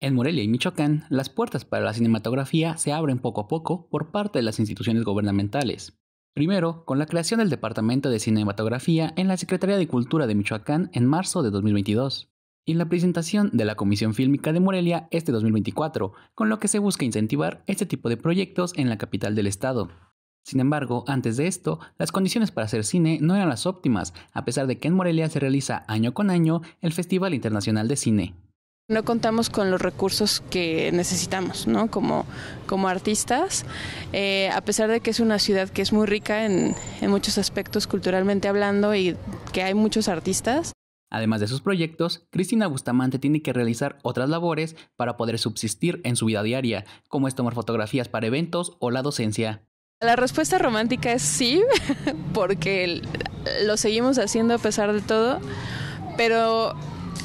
En Morelia y Michoacán, las puertas para la cinematografía se abren poco a poco por parte de las instituciones gubernamentales. Primero, con la creación del Departamento de Cinematografía en la Secretaría de Cultura de Michoacán en marzo de 2022 y la presentación de la Comisión Fílmica de Morelia este 2024, con lo que se busca incentivar este tipo de proyectos en la capital del estado. Sin embargo, antes de esto, las condiciones para hacer cine no eran las óptimas, a pesar de que en Morelia se realiza año con año el Festival Internacional de Cine. No contamos con los recursos que necesitamos, ¿no? Como, como artistas, eh, a pesar de que es una ciudad que es muy rica en, en muchos aspectos culturalmente hablando y que hay muchos artistas. Además de sus proyectos, Cristina Bustamante tiene que realizar otras labores para poder subsistir en su vida diaria, como es tomar fotografías para eventos o la docencia. La respuesta romántica es sí, porque lo seguimos haciendo a pesar de todo, pero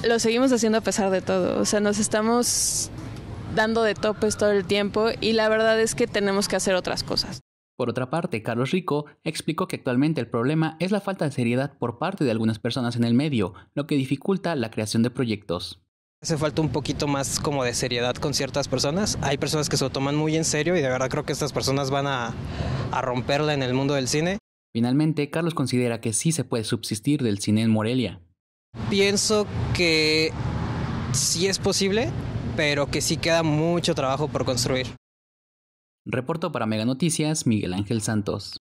lo seguimos haciendo a pesar de todo. O sea, nos estamos dando de topes todo el tiempo y la verdad es que tenemos que hacer otras cosas. Por otra parte, Carlos Rico explicó que actualmente el problema es la falta de seriedad por parte de algunas personas en el medio, lo que dificulta la creación de proyectos. Hace falta un poquito más como de seriedad con ciertas personas. Hay personas que se lo toman muy en serio y de verdad creo que estas personas van a, a romperla en el mundo del cine. Finalmente, Carlos considera que sí se puede subsistir del cine en Morelia, Pienso que sí es posible, pero que sí queda mucho trabajo por construir. Reporto para Mega Noticias, Miguel Ángel Santos.